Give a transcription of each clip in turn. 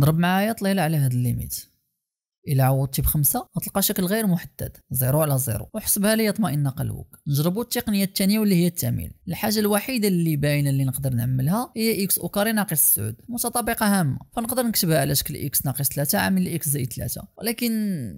ضرب معايا طليلة على هاد الليميت الا عوضتي بخمسة غتلقى شكل غير محدد زيرو على زيرو وحسبها لي يطمئن قلبك نجربوا التقنية الثانية واللي هي التعميل الحاجة الوحيدة اللي باينة اللي نقدر نعملها هي اكس اوكاري ناقص سعود متطابقة هامة فنقدر نكتبها على شكل اكس ناقص ثلاثة عامل اكس زائد ثلاثة ولكن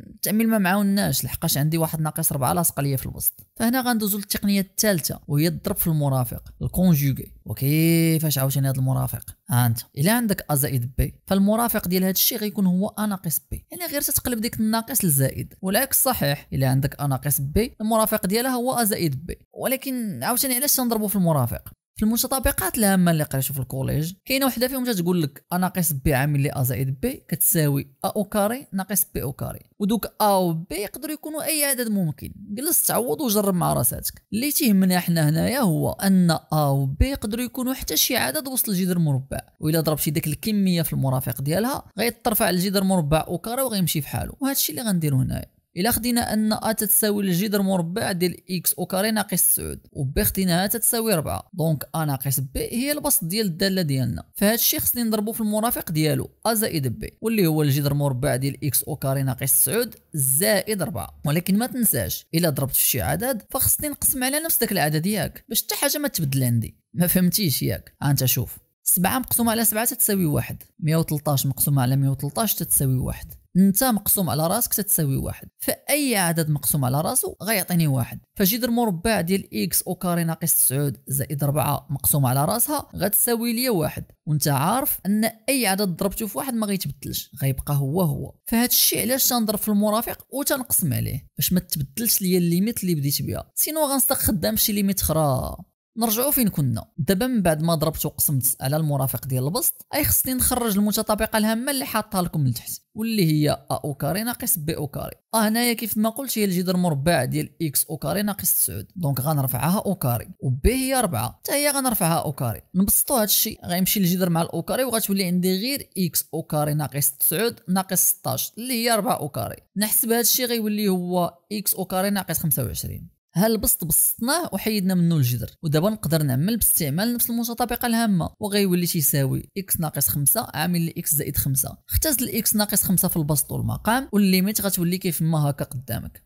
التعميل ما معاوناش لحقاش عندي واحد ناقص ربعة لاصق ليا في الوسط فهنا غندوزو للتقنية الثالثة وهي الضرب في المرافق الكونجوغي وكيفاش عاوتاني هذا المرافق ها انت الا عندك ا زائد بي فالمرافق ديال هذا الشيء غيكون هو ا ناقص بي يعني غير تتقلب ديك الناقص لزائد والعكس صحيح الا عندك ا ناقص بي المرافق ديالها هو ا زائد بي ولكن عاوتاني علاش تنضربوا في المرافق في المتطابقات الهامه اللي قريتو في الكوليج كاينه وحده فيهم تتقول لك ا ناقص بي عامل لي ا زائد بي كتساوي ا او كاري ناقص بي او كاري ودوك ا أو بي يقدروا يكونوا اي عدد ممكن جلس تعوض وجرب مع راساتك اللي تيهمنا حنا هنايا هو ان ا أو بي يقدروا يكونوا حتى شي عدد وسط الجذر المربع والا ضربتي ديك الكميه في المرافق ديالها غيترفع الجذر المربع او كاري وغيمشي في حالو وهذا الشيء اللي غنديرو هنايا الا خدينا ان ا تتساوي الجذر مربع ديال اكس او كاري ناقص 9 وبي خديناها تتساوي 4 دونك ا ناقص بي هي البسط ديال الداله ديالنا فهاد الشيء خصني نضربو في المرافق ديالو ا زائد بي واللي هو الجذر مربع ديال اكس او كاري ناقص 9 زائد 4 ولكن ما تنساش الا ضربت في شي عدد فخصني نقسم على نفس داك العدد ياك باش حتى حاجه ما تبدل عندي ما فهمتيش ياك ها انت شوف 7 مقسومه على 7 تتساوي 1 113 مقسومه على 113 تتساوي 1 انت مقسوم على راسك تساوي واحد فاي عدد مقسوم على راسه غيعطيني واحد فجذر مربع ديال اكس او كاري ناقص 9 زائد 4 مقسوم على راسها غتساوي لي واحد وانت عارف ان اي عدد ضربته في واحد ما غيتبدلش غيبقى هو هو فهاد الشيء علاش تنضرب في المرافق وتنقسم عليه باش ما تبدلش ليا الليميت اللي بديت بها سينو غنستخدم خدام شي ليميت اخرى نرجعوا فين كنا دابا من بعد ما ضربت وقسمت على المرافق ديال البسط اي خصني نخرج المتطابقه الهامه اللي حاطها لكم لتحت واللي هي ا او كاري ناقص بي او كاري اه هنايا كيف ما قلت هي الجذر مربع ديال اكس او كاري ناقص 9 دونك غنرفعها او كاري وبي هي 4 حتى هي غنرفعها او كاري نبسطوا هذا الشيء غيمشي الجذر مع الاو كاري وغتولي عندي غير اكس او كاري ناقص 9 ناقص 16 اللي هي 4 او كاري نحسب هذا الشيء غيولي هو اكس او كاري ناقص 25 ها البسط بسطناه وحيدنا منه الجذر ودابا نقدر نعمل باستعمال نفس المتطابقه الهامه وغيولي تيساوي اكس ناقص 5 عامل لاكس زائد 5 اختزل الاكس ناقص 5 في البسط والمقام والليميت غتولي كيف ما هكا قدامك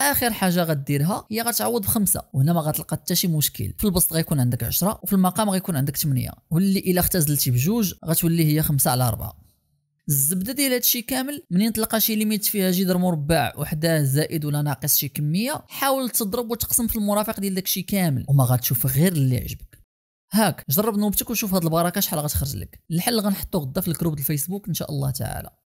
اخر حاجه غديرها هي غتعوض بخمسه وهنا ما غتلقى حتى شي مشكل في البسط غيكون عندك 10 وفي المقام غيكون عندك 8 واللي الا اختزلتي بجوج غتولي هي 5 على 4 الزبده ديال هادشي كامل منين تلقى شي ليميت فيها جدر مربع وحداه زائد ولا ناقص شي كميه حاول تضرب وتقسم في المرافق ديال داكشي كامل وما غتشوف غير اللي عجبك هاك جرب نوبتك وشوف هاد البركه شحال غتخرج لك الحل غنحطو غدا في الكروب الفيسبوك ان شاء الله تعالى